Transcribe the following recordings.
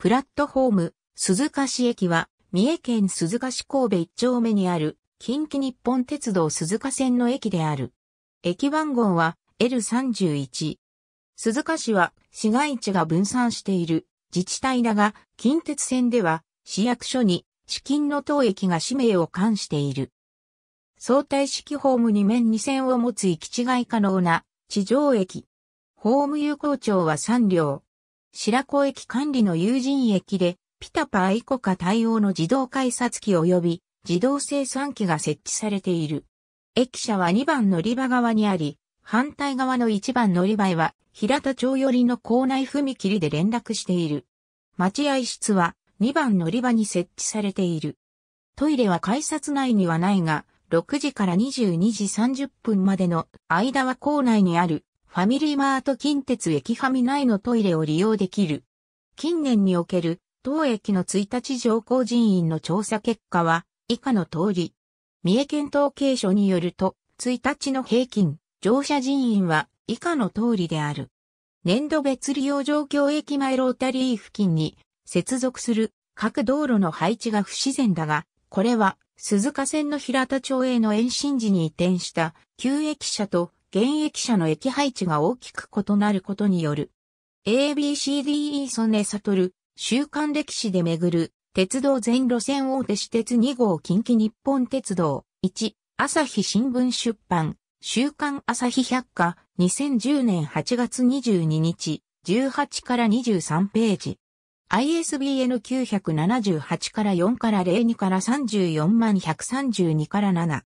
プラットホーム、鈴鹿市駅は、三重県鈴鹿市神戸一丁目にある、近畿日本鉄道鈴鹿線の駅である。駅番号は L31。鈴鹿市は市街地が分散している自治体だが、近鉄線では市役所に市金の当駅が使命を冠している。相対式ホーム2面2線を持つ行き違い可能な地上駅。ホーム有効庁は3両。白子駅管理の友人駅で、ピタパイコカ対応の自動改札機及び自動生産機が設置されている。駅舎は2番乗り場側にあり、反対側の1番乗り場へは平田町寄りの校内踏切で連絡している。待合室は2番乗り場に設置されている。トイレは改札内にはないが、6時から22時30分までの間は校内にあるファミリーマート近鉄駅ァミ内のトイレを利用できる。近年における当駅の1日乗降人員の調査結果は以下の通り。三重県統計所によると、1日の平均乗車人員は以下の通りである。年度別利用状況駅前ロータリー付近に接続する各道路の配置が不自然だが、これは鈴鹿線の平田町への延伸時に移転した旧駅舎と現役者の駅配置が大きく異なることによる。ABCDE 曽根悟、週刊歴史で巡る、鉄道全路線大手私鉄2号近畿日本鉄道、1、朝日新聞出版、週刊朝日百科、2010年8月22日、18から23ページ。ISBN 978から4から02から34万132から7。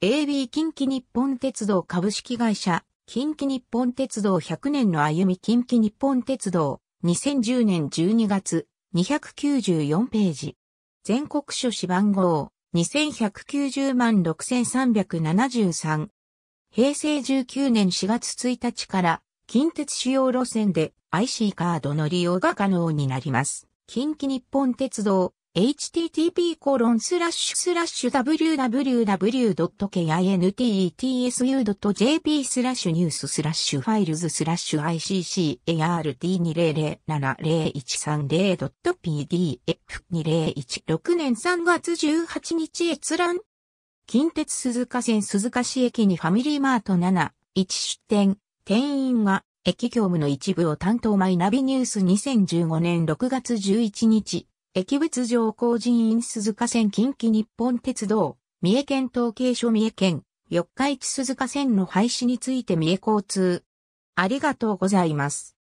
AB 近畿日本鉄道株式会社、近畿日本鉄道100年の歩み近畿日本鉄道、2010年12月、294ページ。全国書誌番号、2190万6373。平成19年4月1日から、近鉄主要路線で IC カードの利用が可能になります。近畿日本鉄道、http://www.kintsu.jp スラッシュニューススラッシュファイルズスラッシュ ICCART200-70130.pdf2016 年3月18日閲覧近鉄鈴鹿線鈴鹿市駅にファミリーマート7、1出店、店員が駅業務の一部を担当マイナビニュース2015年6月11日駅別上工人院鈴鹿線近畿日本鉄道、三重県統計所三重県、四日市鈴鹿線の廃止について三重交通。ありがとうございます。